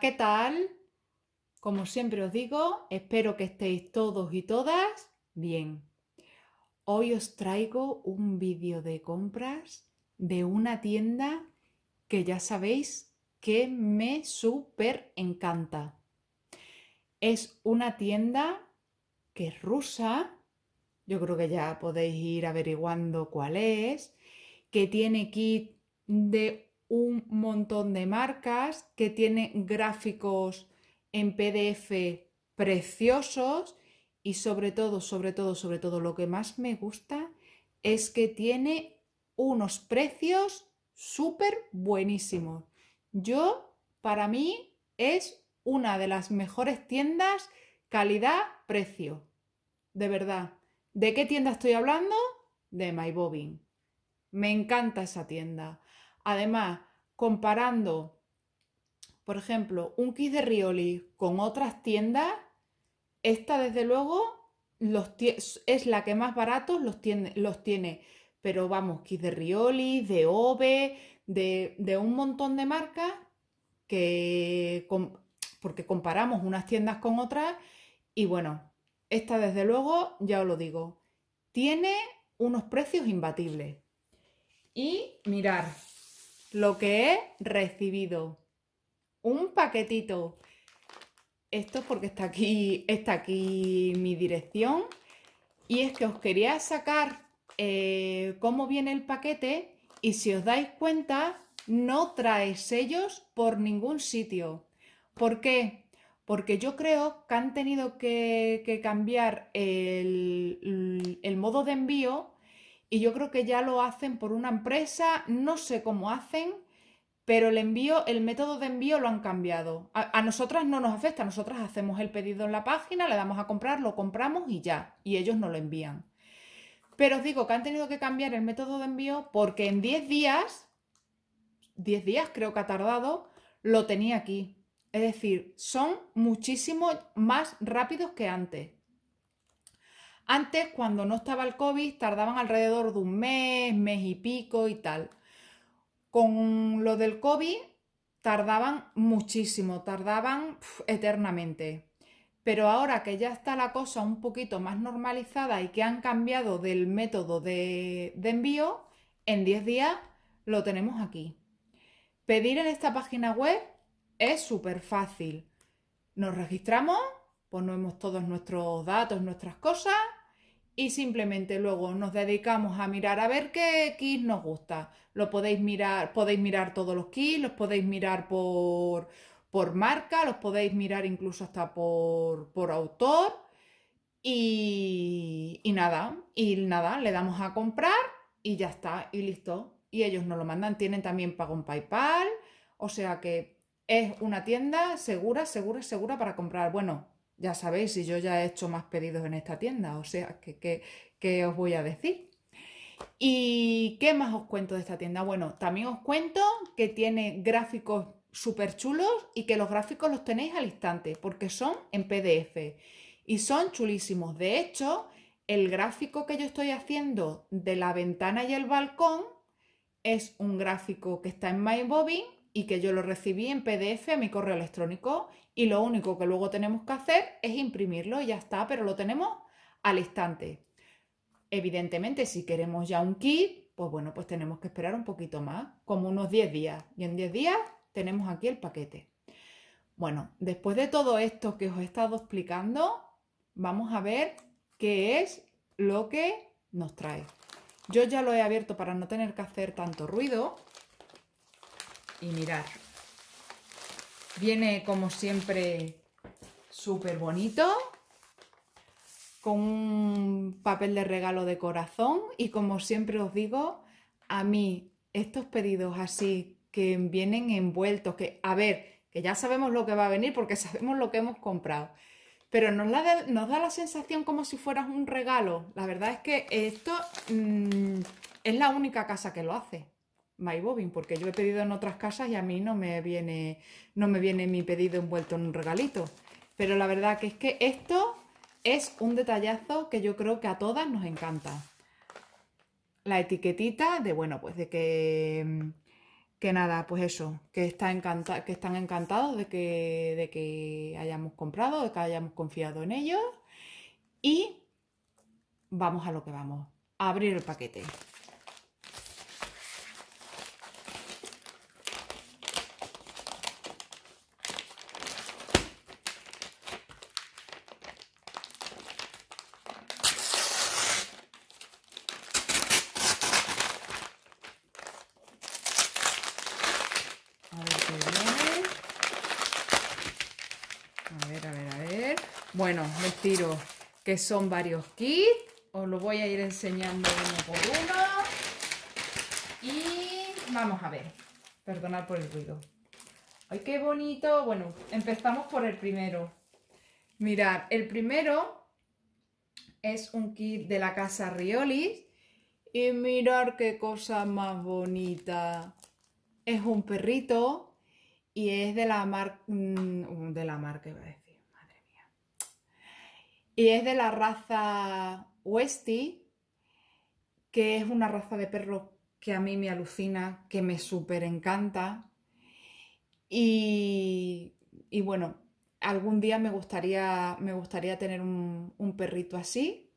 ¿qué tal? Como siempre os digo, espero que estéis todos y todas bien. Hoy os traigo un vídeo de compras de una tienda que ya sabéis que me súper encanta. Es una tienda que es rusa, yo creo que ya podéis ir averiguando cuál es, que tiene kit de un montón de marcas que tiene gráficos en PDF preciosos y sobre todo, sobre todo, sobre todo lo que más me gusta es que tiene unos precios súper buenísimos. Yo, para mí, es una de las mejores tiendas calidad-precio. De verdad. ¿De qué tienda estoy hablando? De MyBobin. Me encanta esa tienda. Además, comparando, por ejemplo, un kit de Rioli con otras tiendas, esta desde luego es la que más baratos los tiene, los tiene. Pero vamos, kit de Rioli, de Ove, de, un montón de marcas que... porque comparamos unas tiendas con otras y bueno, esta desde luego, ya os lo digo, tiene unos precios imbatibles. Y mirar, lo que he recibido. Un paquetito. Esto es porque está aquí, está aquí mi dirección. Y es que os quería sacar eh, cómo viene el paquete y si os dais cuenta, no trae sellos por ningún sitio. ¿Por qué? Porque yo creo que han tenido que, cambiar el modo de envío y yo creo que ya lo hacen por una empresa, no sé cómo hacen, pero el envío, el método de envío lo han cambiado. A, nosotras no nos afecta, nosotras hacemos el pedido en la página, le damos a comprar, lo compramos y ya, y ellos no lo envían. Pero os digo que han tenido que cambiar el método de envío porque en 10 días, 10 días creo que ha tardado, lo tenía aquí. Es decir, son muchísimo más rápidos que antes. Antes, cuando no estaba el COVID, tardaban alrededor de un mes, mes y pico y tal. Con lo del COVID, tardaban muchísimo, tardaban eternamente. Pero ahora que ya está la cosa un poquito más normalizada y que han cambiado del método de, de envío, en 10 días lo tenemos aquí. Pedir en esta página web es súper fácil. Nos registramos, ponemos todos nuestros datos, nuestras cosas y simplemente luego nos dedicamos a mirar a ver qué kit nos gusta. Lo podéis mirar, podéis mirar todos los kits, los podéis mirar por, por marca, los podéis mirar incluso hasta por, autor. Y, nada, y nada, le damos a comprar y ya está, y listo. Y ellos nos lo mandan, tienen también pago en PayPal, o sea que es una tienda segura, segura, segura para comprar. Bueno, ya sabéis, si yo ya he hecho más pedidos en esta tienda, o sea, ¿qué os voy a decir? ¿Y qué más os cuento de esta tienda? Bueno, también os cuento que tiene gráficos súper chulos y que los gráficos los tenéis al instante porque son en PDF y son chulísimos. De hecho, el gráfico que yo estoy haciendo de la ventana y el balcón es un gráfico que está en MyBobin, y que yo lo recibí en PDF a mi correo electrónico y lo único que luego tenemos que hacer es imprimirlo y ya está, pero lo tenemos al instante. Evidentemente, si queremos ya un kit, pues bueno, pues tenemos que esperar un poquito más, como unos 10 días. Y en 10 días tenemos aquí el paquete. Bueno, después de todo esto que os he estado explicando, vamos a ver qué es lo que nos trae. Yo ya lo he abierto para no tener que hacer tanto ruido y mirar. Viene como siempre súper bonito, con un papel de regalo de corazón y como siempre os digo, a mí estos pedidos así que vienen envueltos, que a ver, que ya sabemos lo que va a venir porque sabemos lo que hemos comprado, pero nos, nos da la sensación como si fueras un regalo. La verdad es que esto mm, es la única casa que lo hace. My bobbin, porque yo he pedido en otras casas y a mí no me viene, no me viene mi pedido envuelto en un regalito. Pero la verdad que es que esto es un detallazo que yo creo que a todas nos encanta. La etiquetita de, bueno, pues de que, que nada, pues eso, que, está encanta, que están encantados de que, de que hayamos comprado, de que hayamos confiado en ellos. Y vamos a lo que vamos, a abrir el paquete. que son varios kits. Os lo voy a ir enseñando uno por uno. Y vamos a ver. Perdonad por el ruido. ¡Ay, qué bonito! Bueno, empezamos por el primero. Mirad, el primero es un kit de la casa Riolis. Y mirad qué cosa más bonita. Es un perrito y es de la marca... Mm, de la marca, y es de la raza Westie, que es una raza de perro que a mí me alucina, que me súper encanta. Y, y, bueno, algún día me gustaría, me gustaría tener un, un perrito así,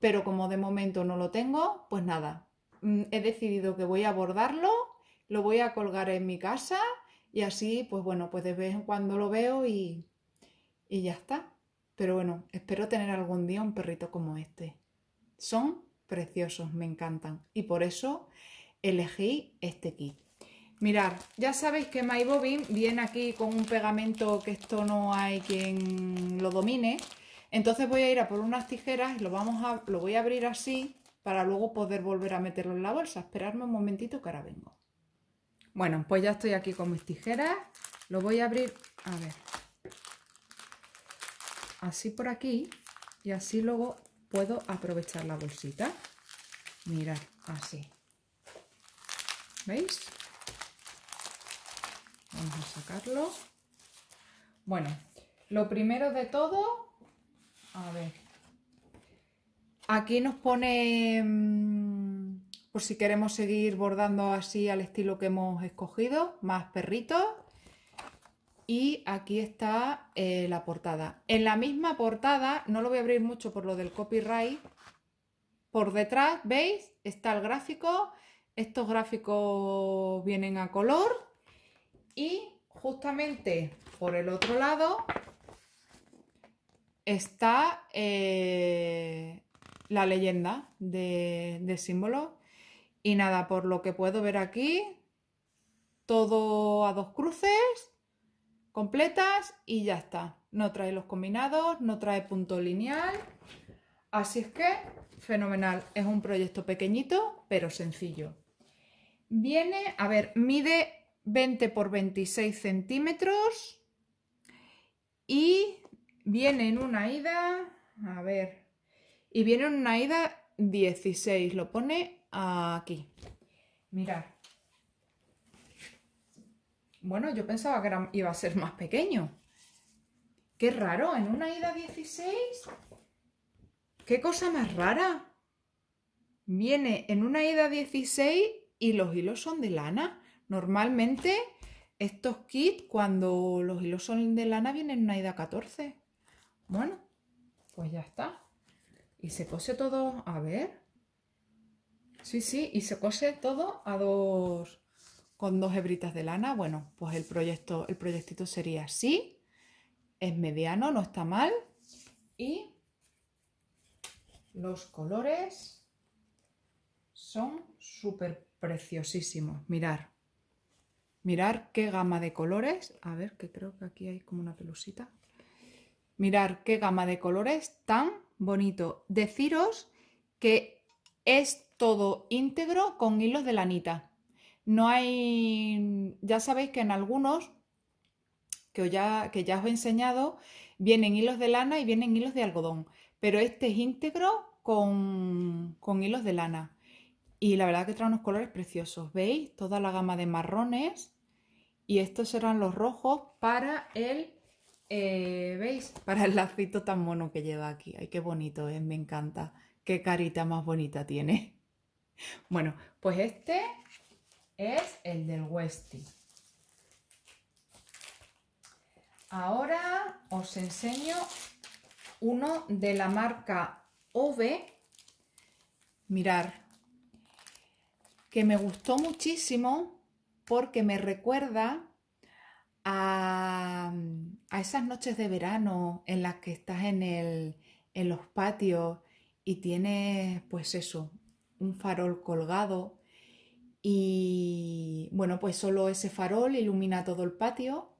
pero como de momento no lo tengo, pues nada, mm, he decidido que voy a abordarlo, lo voy a colgar en mi casa y así, pues bueno, pues de vez en cuando lo veo y, y ya está. Pero bueno, espero tener algún día un perrito como este. Son preciosos, me encantan. Y por eso elegí este kit. Mirad, ya sabéis que My Bobbin viene aquí con un pegamento que esto no hay quien lo domine. Entonces voy a ir a por unas tijeras y lo, vamos a, lo voy a abrir así para luego poder volver a meterlo en la bolsa. Esperarme un momentito que ahora vengo. Bueno, pues ya estoy aquí con mis tijeras. Lo voy a abrir, a ver, así por aquí y así luego puedo aprovechar la bolsita. Mirad, así. ¿Veis? Vamos a sacarlo. Bueno, lo primero de todo, a ver, aquí nos pone, mm, por si queremos seguir bordando así al estilo que hemos escogido, más perritos, y aquí está eh, la portada. En la misma portada, no lo voy a abrir mucho por lo del copyright, por detrás, ¿veis? Está el gráfico. Estos gráficos vienen a color. Y justamente por el otro lado está eh, la leyenda del de símbolos. Y nada, por lo que puedo ver aquí, todo a dos cruces completas y ya está. No trae los combinados, no trae punto lineal. Así es que, fenomenal. Es un proyecto pequeñito, pero sencillo. Viene, a ver, mide 20 por 26 centímetros y viene en una ida, a ver, y viene en una ida 16, lo pone aquí. Mirad, bueno, yo pensaba que iba a ser más pequeño. Qué raro, en una ida 16. Qué cosa más rara. Viene en una ida 16 y los hilos son de lana. Normalmente estos kits, cuando los hilos son de lana, vienen en una ida 14. Bueno, pues ya está. Y se cose todo, a ver. Sí, sí, y se cose todo a dos con dos hebritas de lana, bueno, pues el, proyecto, el proyectito sería así, es mediano, no está mal, y los colores son súper preciosísimos, mirar, mirar qué gama de colores, a ver que creo que aquí hay como una pelusita, mirar qué gama de colores tan bonito, deciros que es todo íntegro con hilos de lanita, no hay, ya sabéis que en algunos que ya, que ya os he enseñado, vienen hilos de lana y vienen hilos de algodón, pero este es íntegro con, hilos de lana. Y la verdad que trae unos colores preciosos, ¿veis? Toda la gama de marrones y estos serán los rojos para el, eh, ¿veis? Para el lacito tan mono que lleva aquí. Ay, qué bonito es, ¿eh? me encanta. Qué carita más bonita tiene. Bueno, pues este es el del Westy. Ahora os enseño uno de la marca OV. Mirar, que me gustó muchísimo porque me recuerda a, a esas noches de verano en las que estás en, el, en los patios y tienes pues eso, un farol colgado y bueno, pues solo ese farol ilumina todo el patio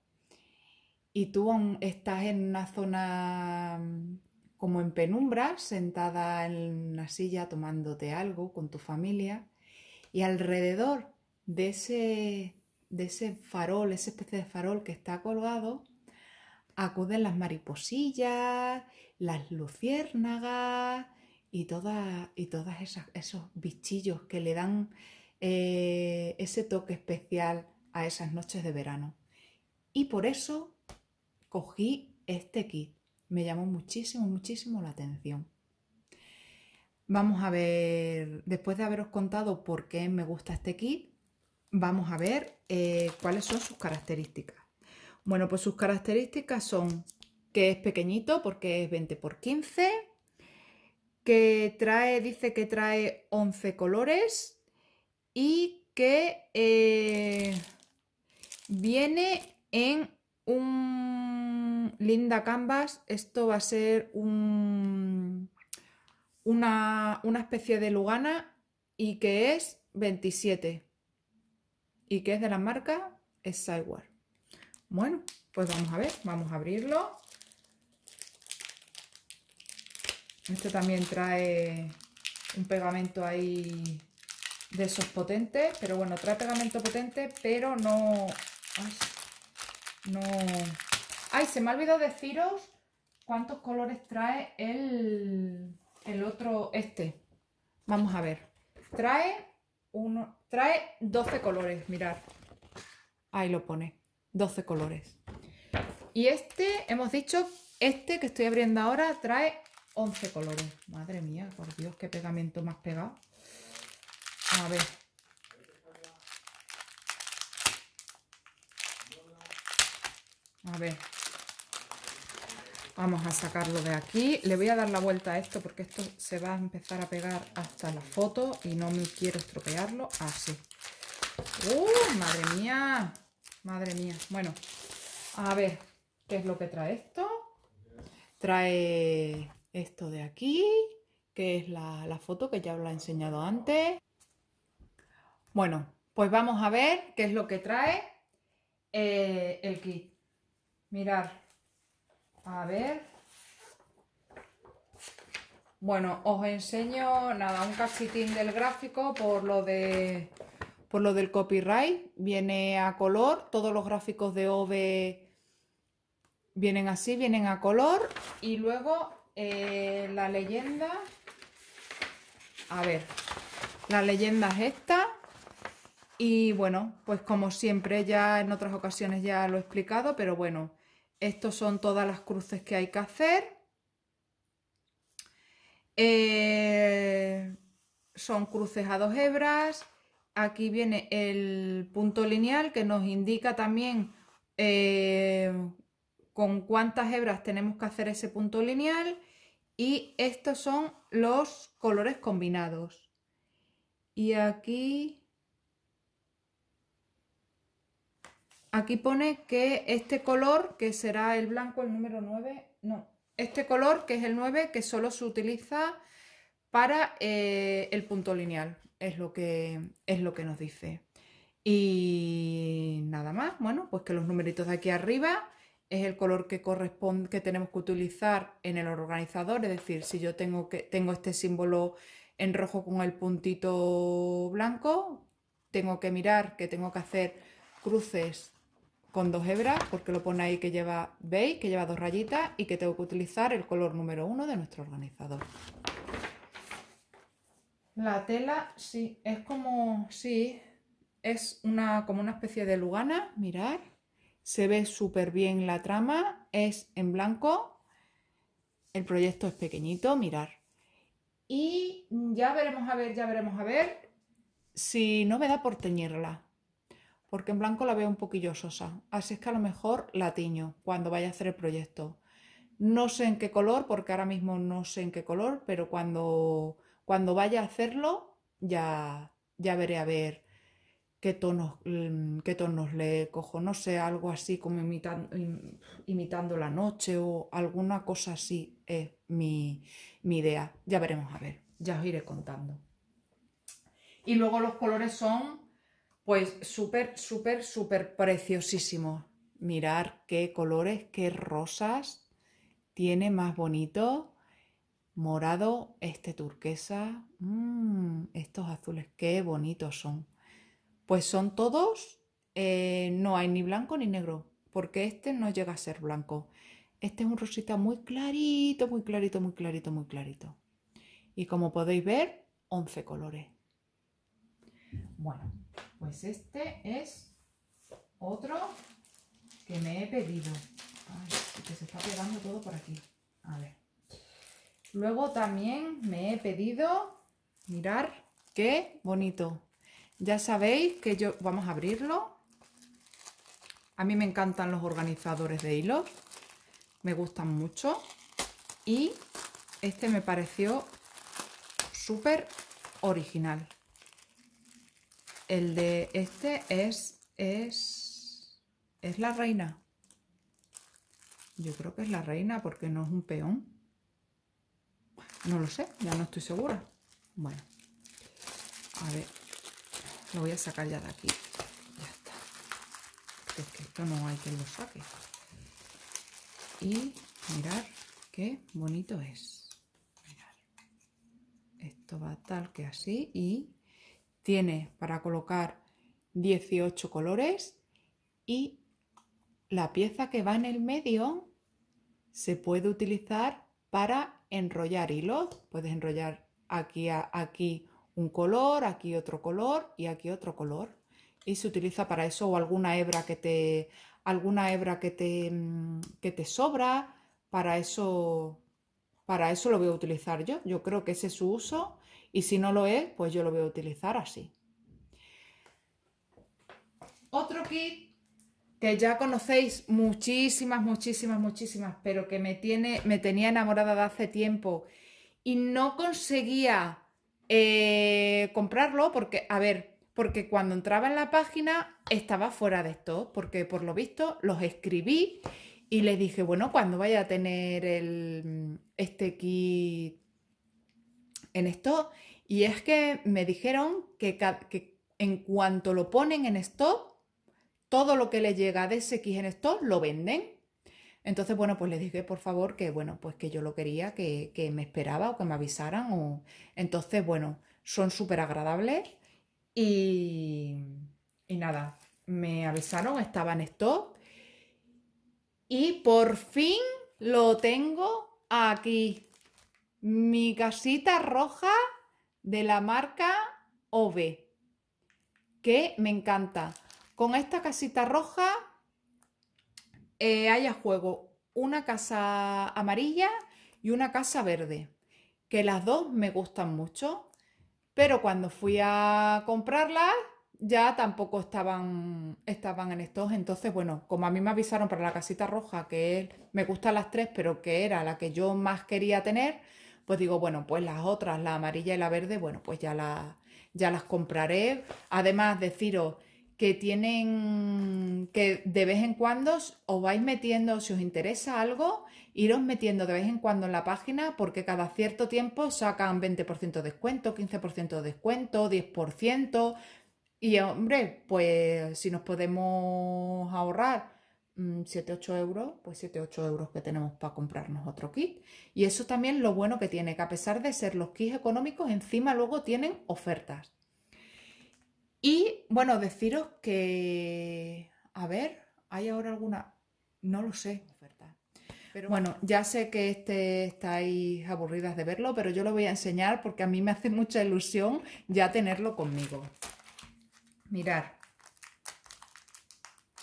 y tú estás en una zona mm, como en penumbra, sentada en una silla tomándote algo con tu familia y alrededor de ese, de ese farol, esa especie de farol que está colgado, acuden las mariposillas, las luciérnagas y, toda, y todas esas, esos bichillos que le dan eh, ese toque especial a esas noches de verano. Y por eso cogí este kit. Me llamó muchísimo, muchísimo la atención. Vamos a ver, después de haberos contado por qué me gusta este kit, vamos a ver eh, cuáles son sus características. Bueno, pues sus características son que es pequeñito porque es 20 x 15, que trae, dice que trae 11 colores, y que eh, viene en un linda canvas. Esto va a ser un, una, especie de lugana y que es 27 y que es de la marca Sidewar. Bueno, pues vamos a ver, vamos a abrirlo. esto también trae un pegamento ahí de esos potentes, pero bueno, trae pegamento potente, pero no... no... ¡Ay! Se me ha olvidado deciros cuántos colores trae el, otro, este. Vamos a ver. Trae, uno, trae 12 colores, mirad. Ahí lo pone, 12 colores. Y este, hemos dicho, este que estoy abriendo ahora trae 11 colores. Madre mía, por Dios, qué pegamento más pegado. A ver. A ver. Vamos a sacarlo de aquí. Le voy a dar la vuelta a esto porque esto se va a empezar a pegar hasta la foto y no me quiero estropearlo. Así. ¡Uh! ¡Madre mía! Madre mía. Bueno, a ver, ¿qué es lo que trae esto? Trae esto de aquí, que es la, la foto que ya os la he enseñado antes. Bueno, pues vamos a ver qué es lo que trae eh, el kit. Mirar. A ver. Bueno, os enseño nada, un casitín del gráfico por lo por lo del copyright. Viene a color, todos los gráficos de OVE vienen así, vienen a color y luego eh, la leyenda a ver, la leyenda es esta y bueno, pues como siempre, ya en otras ocasiones ya lo he explicado, pero bueno, estos son todas las cruces que hay que hacer. Eh, son cruces a dos hebras. Aquí viene el punto lineal que nos indica también eh, con cuántas hebras tenemos que hacer ese punto lineal. Y estos son los colores combinados. Y aquí Aquí pone que este color, que será el blanco, el número 9, no, este color que es el 9, que solo se utiliza para eh, el punto lineal, es lo, que, es lo que nos dice. Y nada más, bueno, pues que los numeritos de aquí arriba es el color que corresponde que tenemos que utilizar en el organizador, es decir, si yo tengo que tengo este símbolo en rojo con el puntito blanco, tengo que mirar que tengo que hacer cruces con dos hebras, porque lo pone ahí que lleva, veis, que lleva dos rayitas y que tengo que utilizar el color número uno de nuestro organizador. La tela, sí, es como, sí, es una, como una especie de lugana, mirad. Se ve súper bien la trama, es en blanco, el proyecto es pequeñito, mirar. Y ya veremos a ver, ya veremos a ver si no me da por teñirla porque en blanco la veo un poquillo sosa, así es que a lo mejor la tiño cuando vaya a hacer el proyecto. No sé en qué color, porque ahora mismo no sé en qué color, pero cuando, cuando vaya a hacerlo ya, ya veré a ver qué tonos, mm, qué tonos le cojo, no sé, algo así como imitando, la noche o alguna cosa así es mi, mi idea. Ya veremos a ver, ya os iré contando. Y luego los colores son pues súper, súper, súper preciosísimo. Mirar qué colores, qué rosas tiene más bonito. Morado, este turquesa. Mm, estos azules, qué bonitos son. Pues son todos, eh, no hay ni blanco ni negro, porque este no llega a ser blanco. Este es un rosita muy clarito, muy clarito, muy clarito, muy clarito. Y como podéis ver, 11 colores. Bueno, pues este es otro que me he pedido. Ay, que se está pegando todo por aquí. A ver. Luego también me he pedido, mirar qué bonito. Ya sabéis que yo, vamos a abrirlo. A mí me encantan los organizadores de hilos. Me gustan mucho. Y este me pareció súper original. El de este es, es, es la reina. Yo creo que es la reina porque no es un peón. No lo sé, ya no estoy segura. Bueno, a ver, lo voy a sacar ya de aquí. Ya está. es que esto no hay quien lo saque. Y mirar qué bonito es. Mirad. Esto va tal que así y tiene para colocar 18 colores y la pieza que va en el medio se puede utilizar para enrollar hilos. Puedes enrollar aquí, aquí un color, aquí otro color y aquí otro color. Y se utiliza para eso o alguna hebra que te, alguna hebra que te, mm, que te sobra, para eso para eso lo voy a utilizar yo. Yo creo que ese es su uso y si no lo es, pues yo lo voy a utilizar así. Otro kit que ya conocéis muchísimas, muchísimas, muchísimas, pero que me, tiene, me tenía enamorada de hace tiempo y no conseguía eh, comprarlo porque, a ver, porque cuando entraba en la página estaba fuera de esto, porque por lo visto los escribí y le dije, bueno, cuando vaya a tener el, este kit en stock. Y es que me dijeron que, en cuanto lo ponen en stock, todo lo que le llega de ese kit en stock lo venden. Entonces, bueno, pues les dije, por favor, que bueno, pues que yo lo quería, que, me esperaba o que me avisaran. Entonces, bueno, son súper agradables y, y nada, me avisaron, estaba en stock y por fin lo tengo aquí. Mi casita roja de la marca OVE, que me encanta. Con esta casita roja eh, hay a juego una casa amarilla y una casa verde, que las dos me gustan mucho, pero cuando fui a comprarlas ya tampoco estaban, estaban en estos. Entonces, bueno, como a mí me avisaron para la casita roja, que me gustan las tres, pero que era la que yo más quería tener, pues digo, bueno, pues las otras, la amarilla y la verde, bueno, pues ya, la, ya las compraré. Además, deciros que tienen, que de vez en cuando os vais metiendo, si os interesa algo, iros metiendo de vez en cuando en la página porque cada cierto tiempo sacan 20% de descuento, 15% de descuento, 10%, y hombre, pues si nos podemos ahorrar 7-8 mm, euros, pues 7-8 euros que tenemos para comprarnos otro kit. Y eso también lo bueno que tiene, que a pesar de ser los kits económicos, encima luego tienen ofertas. Y bueno, deciros que, a ver, ¿hay ahora alguna? No lo sé, oferta. Pero bueno, ya sé que este estáis aburridas de verlo, pero yo lo voy a enseñar porque a mí me hace mucha ilusión ya tenerlo conmigo. Mirar.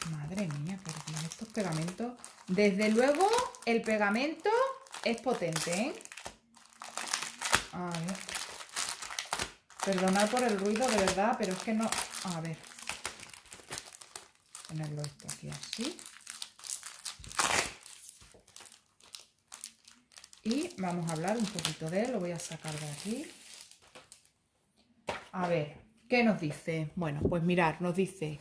Madre mía, pero estos pegamentos. Desde luego, el pegamento es potente, ¿eh? A ver. Perdonad por el ruido, de verdad, pero es que no... A ver. Ponerlo esto aquí así. Y vamos a hablar un poquito de él. Lo voy a sacar de aquí. A ver, ¿Qué nos dice? Bueno, pues mirar, nos dice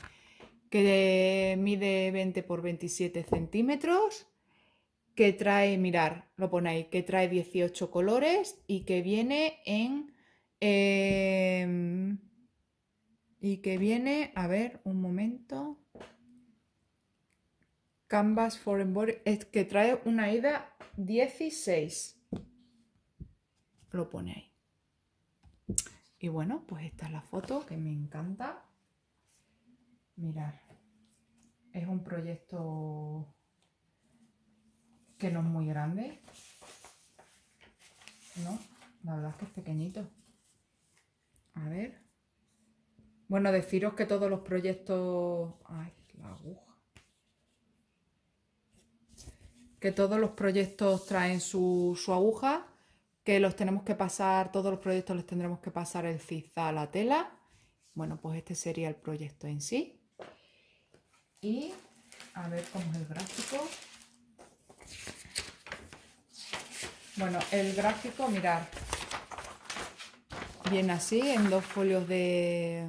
que mide 20 por 27 centímetros, que trae, mirar, lo pone ahí, que trae 18 colores y que viene en... Em, y que viene, a ver, un momento. Canvas Foreign Body, es que trae una ida 16. Lo pone ahí. Y bueno, pues esta es la foto que me encanta. Mirar, es un proyecto que no es muy grande. No, la verdad es que es pequeñito. A ver. Bueno, deciros que todos los proyectos... Ay, la aguja. Que todos los proyectos traen su, su aguja que los tenemos que pasar, todos los proyectos los tendremos que pasar el CISA a la tela. Bueno, pues este sería el proyecto en sí. Y a ver cómo es el gráfico. Bueno, el gráfico, mirar viene así, en dos folios de...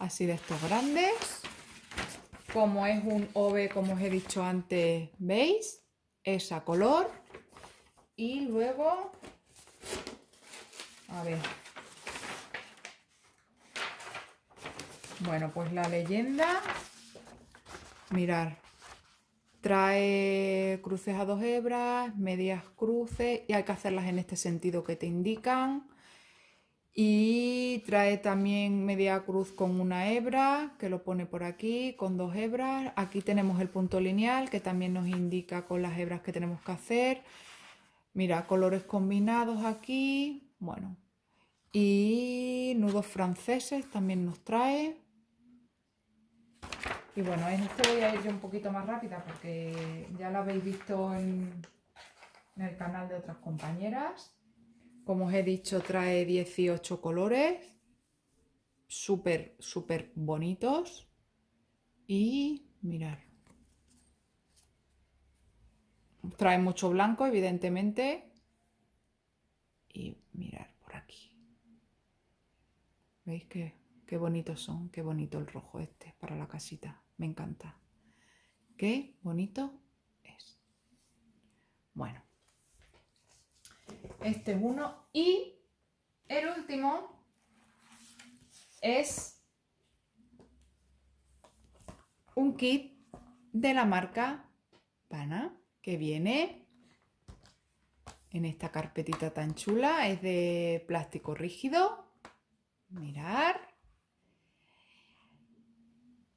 así de estos grandes. Como es un OV, como os he dicho antes, ¿veis? Es a color y luego, a ver. Bueno, pues la leyenda, mirar, trae cruces a dos hebras, medias cruces y hay que hacerlas en este sentido que te indican. Y trae también media cruz con una hebra, que lo pone por aquí, con dos hebras. Aquí tenemos el punto lineal, que también nos indica con las hebras que tenemos que hacer. Mira, colores combinados aquí, bueno. Y nudos franceses también nos trae. Y bueno, en este voy a ir yo un poquito más rápida porque ya lo habéis visto en, el canal de otras compañeras. Como os he dicho, trae 18 colores súper, súper bonitos. Y mirar, Trae mucho blanco, evidentemente. Y mirar por aquí. ¿Veis qué, qué bonitos son? Qué bonito el rojo este para la casita. Me encanta. Qué bonito es. Bueno. Este es uno. Y el último es un kit de la marca Pana que viene en esta carpetita tan chula. Es de plástico rígido. Mirar.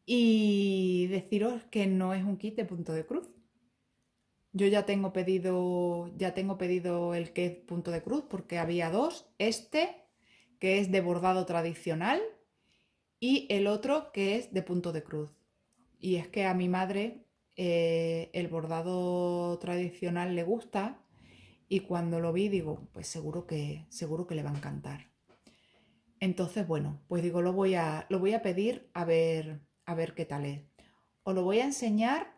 Y deciros que no es un kit de punto de cruz. Yo ya tengo pedido, ya tengo pedido el que punto de cruz porque había dos. Este, que es de bordado tradicional, y el otro que es de punto de cruz. Y es que a mi madre eh, el bordado tradicional le gusta y cuando lo vi digo, pues seguro que, seguro que le va a encantar. Entonces, bueno, pues digo, lo voy a, lo voy a pedir a ver, a ver qué tal es. Os lo voy a enseñar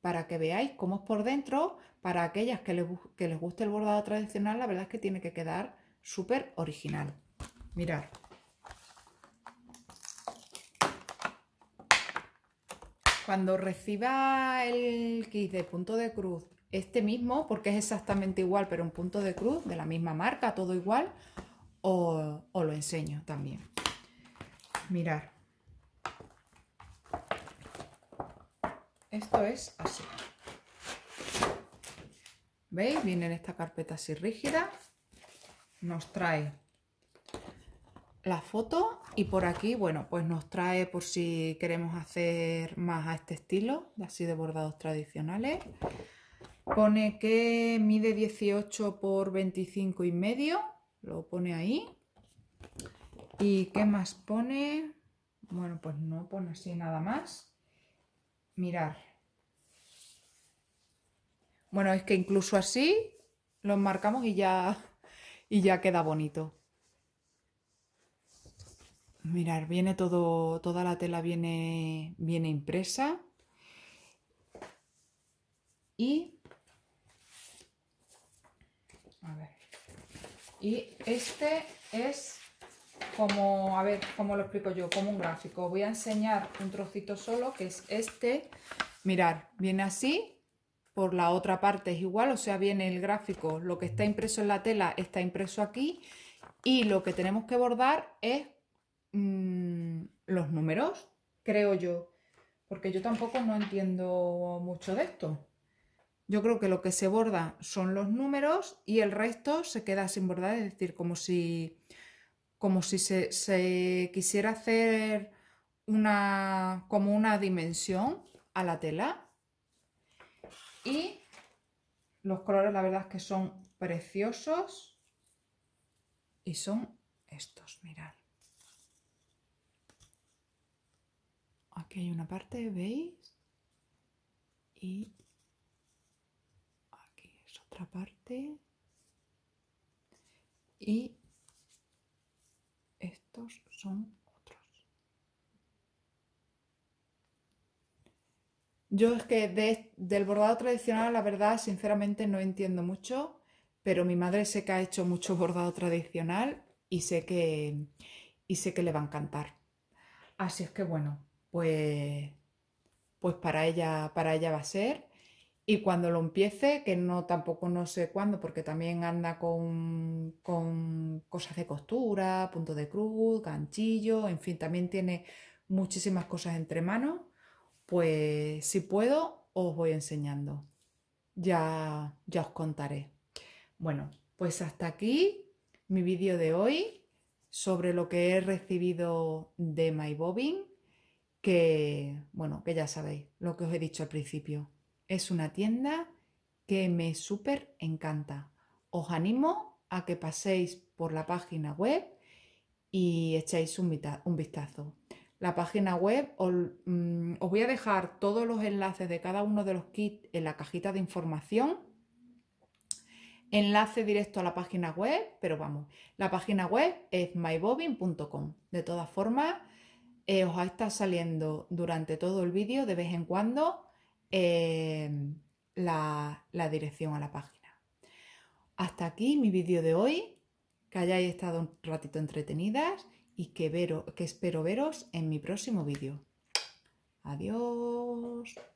para que veáis cómo es por dentro. Para aquellas que les, que les guste el bordado tradicional, la verdad es que tiene que quedar súper original. Mirad. Cuando reciba el kit de punto de cruz, este mismo, porque es exactamente igual, pero un punto de cruz de la misma marca, todo igual, o, lo enseño también. Mirar. Esto es así. ¿Veis? Viene en esta carpeta así rígida. Nos trae la foto y por aquí, bueno, pues nos trae por si queremos hacer más a este estilo, así de bordados tradicionales. Pone que mide 18 por 25 y medio, lo pone ahí. ¿Y qué más pone? Bueno, pues no pone así nada más. Mirar. Bueno, es que incluso así los marcamos y ya, y ya queda bonito. Mirar, viene todo, toda la tela viene, viene impresa. Y, y este es como, a ver, ¿cómo lo explico yo? Como un gráfico. Voy a enseñar un trocito solo, que es este. Mirar, viene así, por la otra parte es igual, o sea, viene el gráfico, lo que está impreso en la tela está impreso aquí y lo que tenemos que bordar es Mm, los números, creo yo, porque yo tampoco no entiendo mucho de esto. Yo creo que lo que se borda son los números y el resto se queda sin bordar, es decir, como si, como si se, se quisiera hacer una, como una dimensión a la tela. Y los colores la verdad es que son preciosos y son estos, mirad. Aquí hay una parte, ¿veis? Y aquí es otra parte. Y estos son otros. Yo es que del bordado tradicional, la verdad, sinceramente no entiendo mucho, pero mi madre sé que ha hecho mucho bordado tradicional y sé que, y sé que le va a encantar. Así es que bueno, pues, pues, para, ella, para ella va a ser. Y cuando lo empiece, que no tampoco no sé cuándo, porque también anda con, con cosas de costura, punto de cruz, ganchillo, en fin, también tiene muchísimas cosas entre manos, pues si puedo, os voy enseñando. Ya, ya os contaré. Bueno, pues hasta aquí mi vídeo de hoy sobre lo que he recibido de MyBobbing que, bueno, que ya sabéis lo que os he dicho al principio. Es una tienda que me súper encanta. Os animo a que paséis por la página web y echéis un, vistazo. La página web, mm, os, voy a dejar todos los enlaces de cada uno de los kits en la cajita de información. Enlace directo a la página web, pero vamos, la página web es mybobbin.com. De todas formas, eh, os ha estado saliendo durante todo el vídeo de vez en cuando eh, la, dirección a la página. Hasta aquí mi vídeo de hoy, que hayáis estado un ratito entretenidas y que, que espero veros en mi próximo vídeo. Adiós.